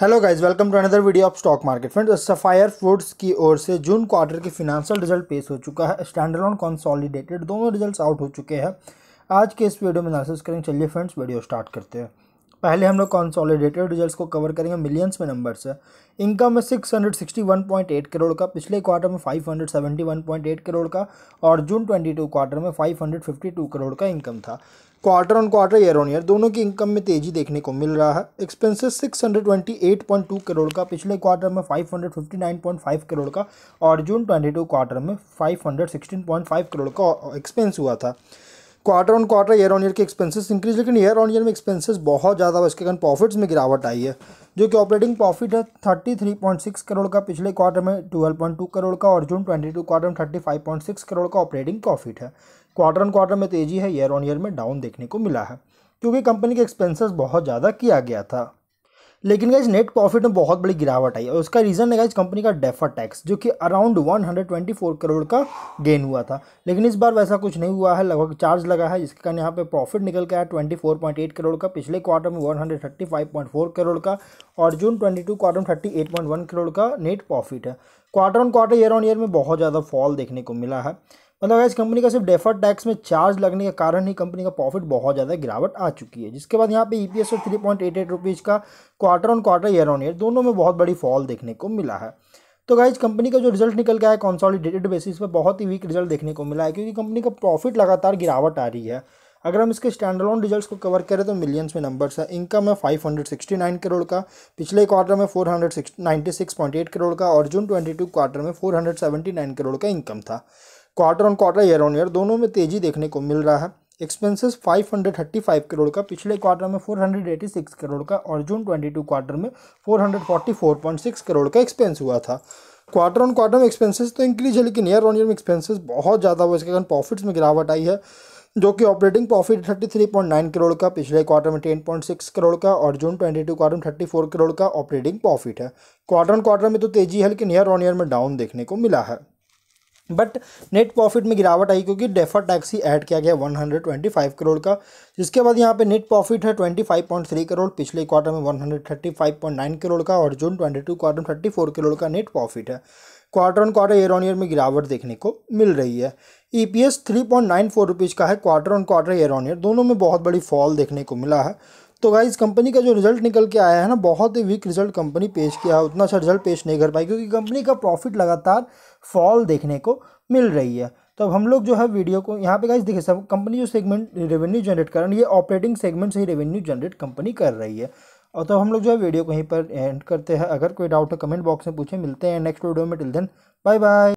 hello guys welcome to another video of stock market friends Sapphire Foods की ओर से June quarter के financial result पेश हो चुका है स्टैंडर्ड कॉन्सॉलिडेटेड दोनों रिजल्ट्स आउट हो चुके हैं आज के इस वीडियो में नर्सिस करेंगे चलिए फ्रेंड्स वीडियो स्टार्ट करते हैं पहले हम लोग कॉन्सोलिडेटेड रिजल्ट्स को कवर करेंगे मिलियंस में नंबर से इनकम में 661.8 करोड़ का पिछले क्वार्टर में 571.8 करोड़ का और जून 22 क्वार्टर में 552 करोड़ का इनकम था quarter on quarter year on year दोनों की इनकम में तेजी देखने को मिल रहा है एक्सपेंसेस 628.2 करोड़ का पिछले क्वार्टर में 559.5 करोड़ का और जून 22 क्वार्टर में 516.5 करोड़ का एक्सपेंस हुआ था quarter on quarter year on year के एक्सपेंसेस इंक्रीज लेकिन ईयर ऑन ईयर में एक्सपेंसेस बहुत ज़्यादा हुआ इसके कारण प्रॉफिट्स में गिरावट आई है जो कि ऑपरेटिंग प्रॉफिट है thirty three point six crore का पिछले क्वार्टर में ट्वेल्व पॉइंट टू करोड़ का और जून ट्वेंटी टू क्वार्टर में thirty five point six crore का ऑपरेटिंग प्रॉफिट है क्वार्टर ऑन क्वार्टर में तेज़ी है ईयर ऑन ईयर में डाउन देखने को मिला है क्योंकि कंपनी के एक्सपेंसेस बहुत ज़्यादा किया गया था लेकिन गाइज नेट प्रॉफिट में बहुत बड़ी गिरावट आई और उसका रीज़न है गाइज कंपनी का डेफर टैक्स जो कि अराउंड 124 करोड़ का गेन हुआ था लेकिन इस बार वैसा कुछ नहीं हुआ है लगभग चार्ज लगा है जिसके कारण यहाँ पे प्रॉफिट निकल गया है 24.8 करोड़ का पिछले क्वार्टर में 135.4 करोड़ का और जून ट्वेंटी क्वार्टर में थर्टी करोड़ का नेट प्रॉफिट है quarter on quarter year on year में बहुत ज़्यादा फॉल देखने को मिला है मतलब इस कंपनी का सिर्फ डेफर टैक्स में चार्ज लगने के कारण ही कंपनी का प्रॉफिट बहुत ज़्यादा गिरावट आ चुकी है जिसके बाद यहाँ पे E P S three point eight eight rupees का quarter on quarter year on year दोनों में बहुत बड़ी फॉल देखने को मिला है तो गाइज कंपनी का जो रिजल्ट निकल गया है कॉन्सॉलिडेटेड बेसिस पर बहुत ही वीक रिजल्ट देखने को मिला है क्योंकि कंपनी का प्रॉफिट लगातार गिरावट आ रही है अगर हम इसके स्टैंडलोन रिजल्ट्स को कवर करें तो मिलियंस में नंबर्स है इनकम है नाइन करोड़ का पिछले क्वार्टर में four hundred six point eight crore का और जून टू क्वार्टर में four hundred seventy nine crore का इनकम था quarter on quarter year on year दोनों में तेजी देखने को मिल रहा है एक्सपेंसेस फाइव करोड़ का पिछले क्वार्टर में four hundred eighty six crore का और जून टू क्वार्टर में four four hundred forty point six crore का एक्सपेंस हुआ था क्वार्टर ऑन क्वार्टर में एक्सपेंसेस तो इंक्रीज है लेकिन ईयर ऑन ईयर में एक्सपेंसेस बहुत ज़्यादा हुआ इसके कारण प्रॉफिट्स में गिरावट आई है जो कि ऑपरेटिंग प्रॉफिट 33.9 करोड़ का पिछले क्वार्टर में 10.6 करोड़ का और जून 22 क्वार्टर में 34 करोड़ का ऑपरेटिंग प्रॉफिट है क्वार्टर क्वार्टर में तो तेजी हल्के नियर ऑन ईयर में डाउन देखने को मिला है बट नेट प्रॉफिट में गिरावट आई क्योंकि डेफर टैक्स ही ऐड किया गया 125 करोड़ का जिसके बाद यहाँ पे नेट प्रॉफिट है 25.3 करोड़ पिछले क्वार्टर में 135.9 करोड़ का और जून 22 क्वार्टर में 34 करोड़ का नेट प्रॉफिट है quarter on quarter year on year में गिरावट देखने को मिल रही है E P S three point nine four rupees का है quarter on quarter year on year दोनों में बहुत बड़ी फॉल देखने को मिला है तो गाइज़ कंपनी का जो रिजल्ट निकल के आया है ना बहुत ही वीक रिजल्ट कंपनी पेश किया है उतना अच्छा रिजल्ट पेश नहीं कर पाई क्योंकि कंपनी का प्रॉफिट लगातार फॉल देखने को मिल रही है तो अब हम लोग जो है वीडियो को यहाँ पे गाइज देखिए सब कंपनी जो सेगमेंट रेवेन्यू जनरेट कर रही है ये ऑपरेटिंग सेगमेंट से ही रेवेन्यू जनरेट कंपनी कर रही है और तो हम लोग जो है वीडियो को यहीं पर एंड करते हैं अगर कोई डाउट है कमेंट बॉक्स में पूछे मिलते हैं नेक्स्ट वीडियो में टिल देन बाय बाय